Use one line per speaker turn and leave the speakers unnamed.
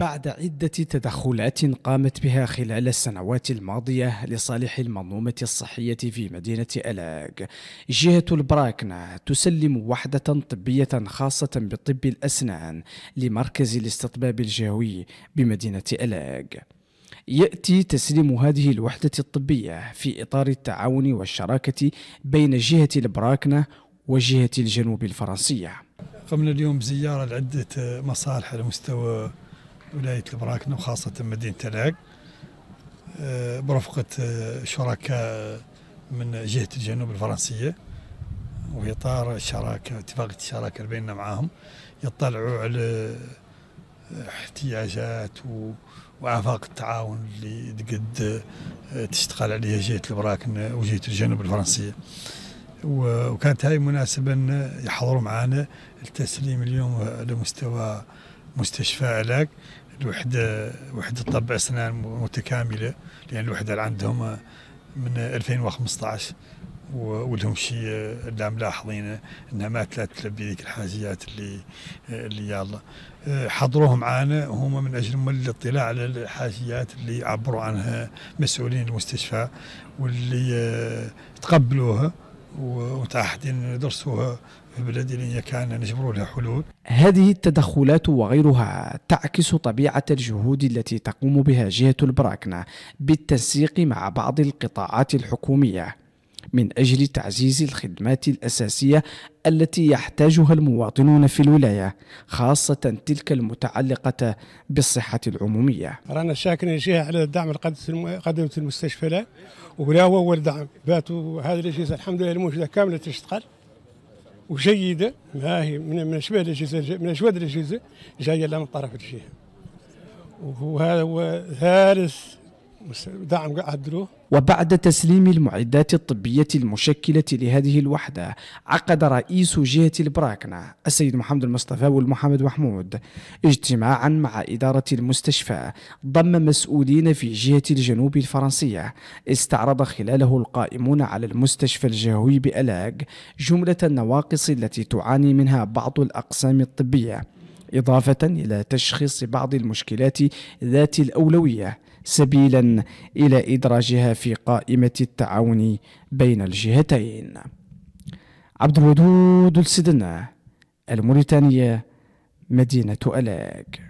بعد عدة تدخلات قامت بها خلال السنوات الماضية لصالح المنظومة الصحية في مدينة ألاغ جهة البراكنة تسلم وحدة طبية خاصة بطب الأسنان لمركز الاستطباب الجهوي بمدينة ألاغ يأتي تسليم هذه الوحدة الطبية في إطار التعاون والشراكة بين جهة البراكنة وجهة الجنوب الفرنسية
قمنا اليوم بزيارة لعدة مصالح على مستوى ولاية البراكن وخاصة مدينة العق آه، برفقة آه، شركاء آه، من جهة الجنوب الفرنسية اطار الشراكة اتفاقية الشراكة اللي بيننا معاهم يطلعوا على احتياجات و وآفاق التعاون اللي قد تشتغل عليها جهة البراكن وجهة الجنوب الفرنسية وكانت هاي مناسبة أن يحضروا معنا التسليم اليوم على مستوى مستشفى علاج الوحده وحده طب اسنان متكامله لان الوحده اللي عندهم من 2015 ولهم شيء لا ملاحظين انها ما تلبي ذيك الحاجيات اللي اللي يلا حضروهم معانا هم من اجل من الاطلاع على الحاجيات اللي عبروا عنها مسؤولين المستشفى واللي تقبلوها ومتعهدين درسها في بلادنا كان نجبروا لها حلول
هذه التدخلات وغيرها تعكس طبيعة الجهود التي تقوم بها جهة البراكنة بالتنسيق مع بعض القطاعات الحكومية من أجل تعزيز الخدمات الأساسية التي يحتاجها المواطنون في الولاية خاصة تلك المتعلقة بالصحة العمومية
رانا شاكرين جهة على الدعم اللي قدمت المستشفى ولا هو أول دعم باتوا هذه الأجهزة الحمد لله الموجودة كاملة تشتغل وجيدة ما هي من شبه الأجهزة من أجمل الأجهزة جاية لا من طرف الجهة وهذا هو ثالث دعم قدره
وبعد تسليم المعدات الطبية المشكلة لهذه الوحدة عقد رئيس جهة البراكنة السيد محمد المصطفى والمحمد محمود اجتماعا مع إدارة المستشفى ضم مسؤولين في جهة الجنوب الفرنسية استعرض خلاله القائمون على المستشفى الجهوي بألاق جملة النواقص التي تعاني منها بعض الأقسام الطبية إضافة إلى تشخيص بعض المشكلات ذات الأولوية سبيلا إلى إدراجها في قائمة التعاون بين الجهتين عبد الودود السدنة الموريتانية مدينة ألاك